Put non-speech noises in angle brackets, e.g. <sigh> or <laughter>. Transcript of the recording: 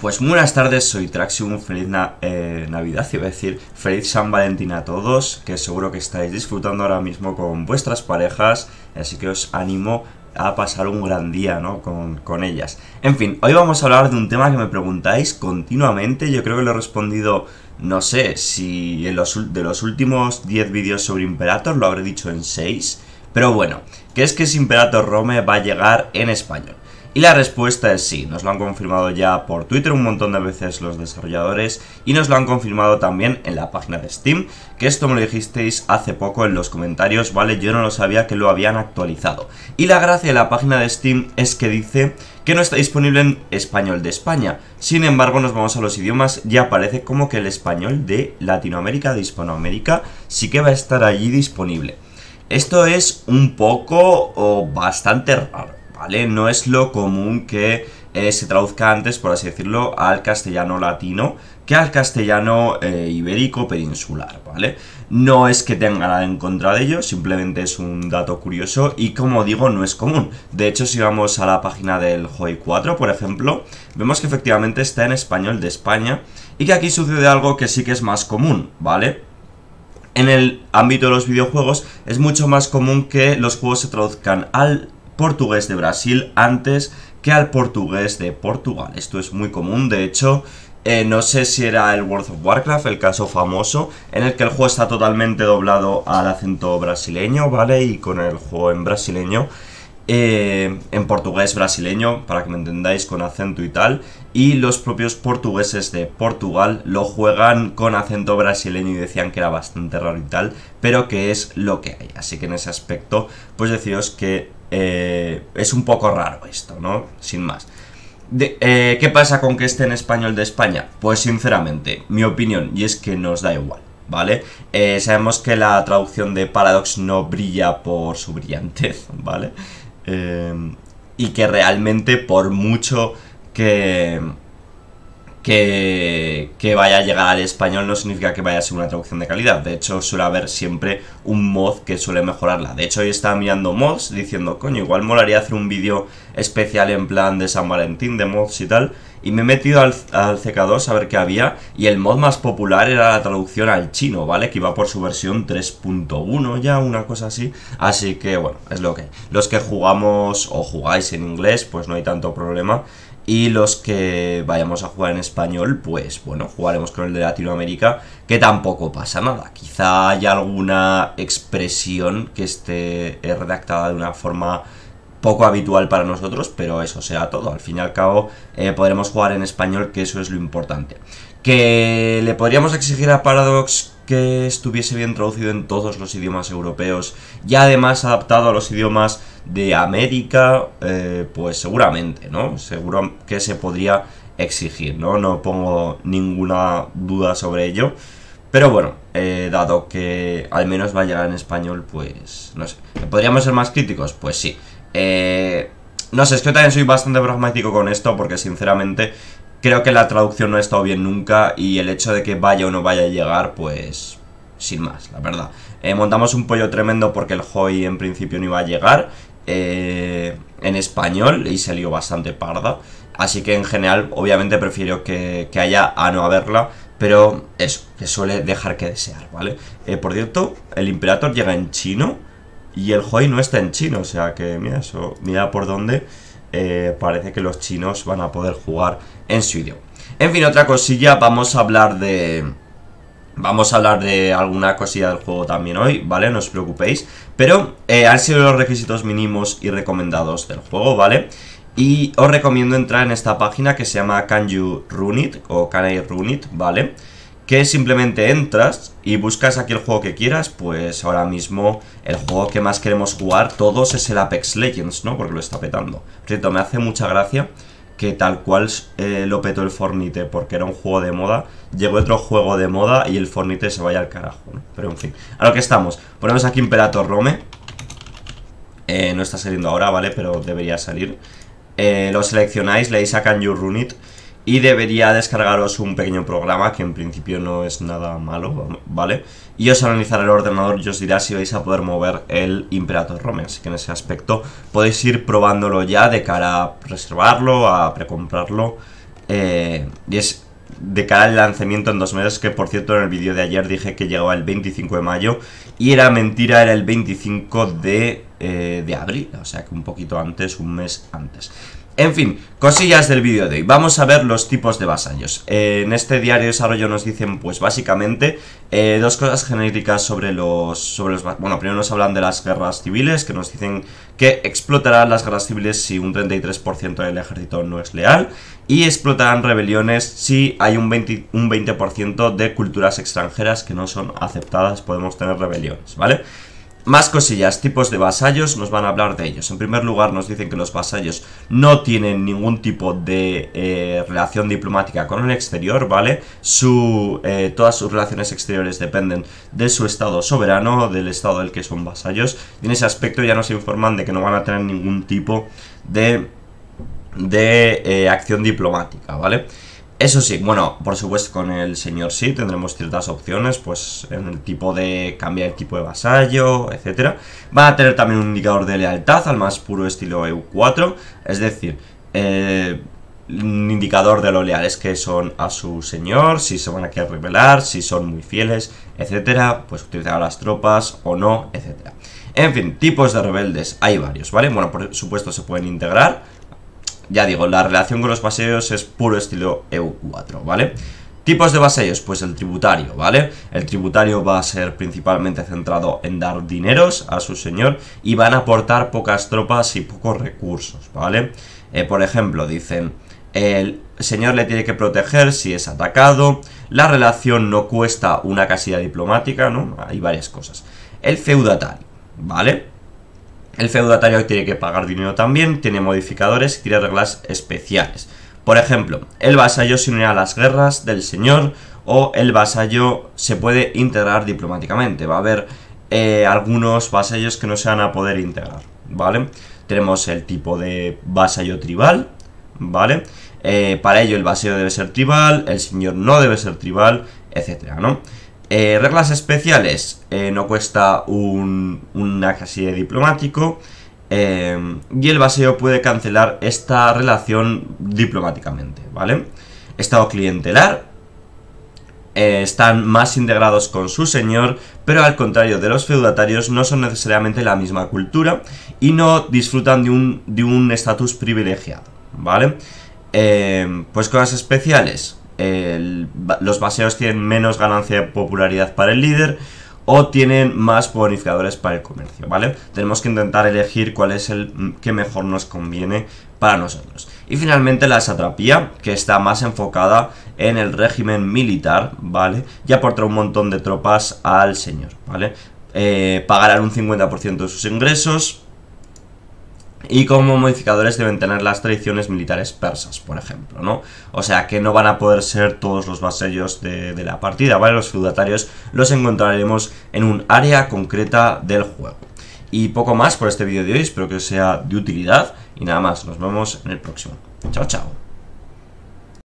Pues buenas tardes, soy Traxium, feliz eh, Navidad, iba a decir, feliz San Valentín a todos, que seguro que estáis disfrutando ahora mismo con vuestras parejas, así que os animo a pasar un gran día, Con, ellas. En fin, hoy vamos a hablar de un tema que me preguntáis continuamente, yo creo que lo he respondido, no sé, si de los últimos 10 vídeos sobre Imperator lo habré dicho en 6, pero bueno, ¿qué es que si Imperator Rome va a llegar en español. Y la respuesta es sí, nos lo han confirmado ya por Twitter un montón de veces los desarrolladores y nos lo han confirmado también en la página de Steam, que esto me lo dijisteis hace poco en los comentarios, vale, yo no lo sabía que lo habían actualizado. Y la gracia de la página de Steam es que dice que no está disponible en español de España. Sin embargo, nos vamos a los idiomas y aparece como que el español de Latinoamérica, de Hispanoamérica, sí que va a estar allí disponible. Esto es un poco o bastante raro. ¿vale? No es lo común que eh, se traduzca antes, por así decirlo, al castellano latino que al castellano eh, ibérico peninsular, ¿vale? No es que tenga nada en contra de ello, simplemente es un dato curioso y como digo, no es común. De hecho, si vamos a la página del Joy 4, por ejemplo, vemos que efectivamente está en español de España y que aquí sucede algo que sí que es más común, ¿vale? En el ámbito de los videojuegos es mucho más común que los juegos se traduzcan al portugués de Brasil antes que al portugués de Portugal. Esto es muy común, de hecho, eh, no sé si era el World of Warcraft, el caso famoso, en el que el juego está totalmente doblado al acento brasileño, ¿vale? Y con el juego en brasileño. Eh, en portugués brasileño, para que me entendáis, con acento y tal. Y los propios portugueses de Portugal lo juegan con acento brasileño y decían que era bastante raro y tal, pero que es lo que hay. Así que en ese aspecto, pues deciros que eh, es un poco raro esto, ¿no? Sin más. Eh, ¿Qué pasa con que esté en español de España? Pues sinceramente, mi opinión, y es que nos da igual, ¿vale? Eh, sabemos que la traducción de Paradox no brilla por su brillantez, <laughs> ¿vale? y que realmente por mucho que que, vaya a llegar al español no significa que vaya a ser una traducción de calidad. De hecho, suele haber siempre un mod que suele mejorarla. De hecho, hoy estaba mirando mods diciendo, coño, igual molaría hacer un vídeo especial en plan de San Valentín, de mods y tal. Y me he metido al, al CK2 a ver qué había. Y el mod más popular era la traducción al chino, ¿vale? Que iba por su versión 3.1 ya, una cosa así. Así que bueno, es lo que. Los que jugamos o jugáis en inglés, pues no hay tanto problema y los que vayamos a jugar en español, pues bueno, jugaremos con el de Latinoamérica, que tampoco pasa nada. Quizá haya alguna expresión que esté redactada de una forma poco habitual para nosotros, pero eso sea todo. Al fin y al cabo eh, podremos jugar en español, que eso es lo importante. Que le podríamos exigir a Paradox que estuviese bien traducido en todos los idiomas europeos y además adaptado a los idiomas de América, eh, pues seguramente, ¿no? Seguro que se podría exigir, ¿no? No pongo ninguna duda sobre ello. Pero bueno, eh, dado que al menos va a llegar en español, pues no sé. ¿Podríamos ser más críticos? Pues sí. Eh, no sé, es que yo también soy bastante pragmático con esto porque sinceramente creo que la traducción no ha estado bien nunca y el hecho de que vaya o no vaya a llegar, pues sin más, la verdad. montamos un pollo tremendo porque el Joy en principio no iba a llegar eh, en español y salió bastante parda. Así que en general, obviamente prefiero que, haya a no haberla, pero eso, que suele dejar que desear, ¿vale? Eh, por cierto, el Imperator llega en chino y el Joy no está en chino, o sea que mira eso, mira por dónde eh, parece que los chinos van a poder jugar en su idioma. En fin, otra cosilla, vamos a hablar de Vamos a hablar de alguna cosilla del juego también hoy, ¿vale? No os preocupéis. Pero eh, han sido los requisitos mínimos y recomendados del juego, ¿vale? Y os recomiendo entrar en esta página que se llama Can You Run It o Can I Run It, ¿vale? Que simplemente entras y buscas aquí el juego que quieras, pues ahora mismo el juego que más queremos jugar todos es el Apex Legends, ¿no? Porque lo está petando. Por cierto, me hace mucha gracia que tal cual eh, lo petó el Fornite porque era un juego de moda, llegó otro juego de moda y el Fornite se vaya al carajo, Pero en fin, a lo que estamos. Ponemos aquí Imperator Rome. Eh, no está saliendo ahora, ¿vale? Pero debería salir. Eh, lo seleccionáis, le a Can You Run It y debería descargaros un pequeño programa que en principio no es nada malo, ¿vale? Y os analizará el ordenador y os dirá si vais a poder mover el Imperator Rome, así que en ese aspecto podéis ir probándolo ya de cara a reservarlo, a precomprarlo, eh, y es de cara al lanzamiento en dos meses, que por cierto en el vídeo de ayer dije que llegaba el 25 de mayo, y era mentira, era el 25 de, eh, de abril, o sea que un poquito antes, un mes antes. En fin, cosillas del vídeo de hoy. Vamos a ver los tipos de vasallos. Eh, en este diario de desarrollo nos dicen, pues básicamente, eh, dos cosas genéricas sobre los, sobre los... Bueno, primero nos hablan de las guerras civiles, que nos dicen que explotarán las guerras civiles si un 33% del ejército no es leal, y explotarán rebeliones si hay un un 20 de culturas extranjeras que no son aceptadas, podemos tener rebeliones, ¿vale? Más cosillas, tipos de vasallos, nos van a hablar de ellos. En primer lugar nos dicen que los vasallos no tienen ningún tipo de eh, relación diplomática con el exterior, ¿vale? Su, eh, todas sus relaciones exteriores dependen de su estado soberano, del estado del que son vasallos. Y en ese aspecto ya nos informan de que no van a tener ningún tipo de, de eh, acción diplomática, ¿vale? Eso sí, bueno, por supuesto con el señor sí tendremos ciertas opciones, pues en el tipo de cambiar el tipo de vasallo, etcétera. Va a tener también un indicador de lealtad al más puro estilo EU4, es decir, eh, un indicador de lo leales que son a su señor, si se van a querer rebelar, si son muy fieles, etc pues utilizar las tropas o no, etcétera. En fin, tipos de rebeldes, hay varios, ¿vale? Bueno, por supuesto se pueden integrar ya digo, la relación con los vasallos es puro estilo EU4, ¿vale? Tipos de vasallos, pues el tributario, ¿vale? El tributario va a ser principalmente centrado en dar dineros a su señor y van a aportar pocas tropas y pocos recursos, ¿vale? Eh, por ejemplo, dicen, el señor le tiene que proteger si es atacado, la relación no cuesta una casilla diplomática, ¿no? Hay varias cosas. El feudatario, ¿vale? El feudatario tiene que pagar dinero también, tiene modificadores y tiene reglas especiales. Por ejemplo, el vasallo se une a las guerras del señor o el vasallo se puede integrar diplomáticamente. Va a haber eh, algunos vasallos que no se van a poder integrar, ¿vale? Tenemos el tipo de vasallo tribal, ¿vale? Eh, para ello el vasallo debe ser tribal, el señor no debe ser tribal, etcétera, ¿no? Eh, reglas especiales, eh, no cuesta un, una casilla de diplomático em, y el baseo puede cancelar esta relación diplomáticamente, ¿vale? Estado clientelar, eh, están más integrados con su señor, pero al contrario de los feudatarios no son necesariamente la misma cultura y no disfrutan de un estatus de un privilegiado, ¿vale? Em, pues cosas especiales, los baseos tienen menos ganancia de popularidad para el líder o tienen más bonificadores para el comercio, ¿vale? Tenemos que intentar elegir cuál es el mm, que mejor nos conviene para nosotros. Y finalmente la satrapía, que está más enfocada en el régimen militar, ¿vale? Y aportará un montón de tropas al señor, ¿vale? Eh, pagarán un 50% de sus ingresos, y como modificadores deben tener las tradiciones militares persas, por ejemplo, ¿no? O sea que no van a poder ser todos los vasallos de, de, la partida, ¿vale? Los feudatarios los encontraremos en un área concreta del juego. Y poco más por este vídeo de hoy, espero que os sea de utilidad y nada más, nos vemos en el próximo. Chao, chao.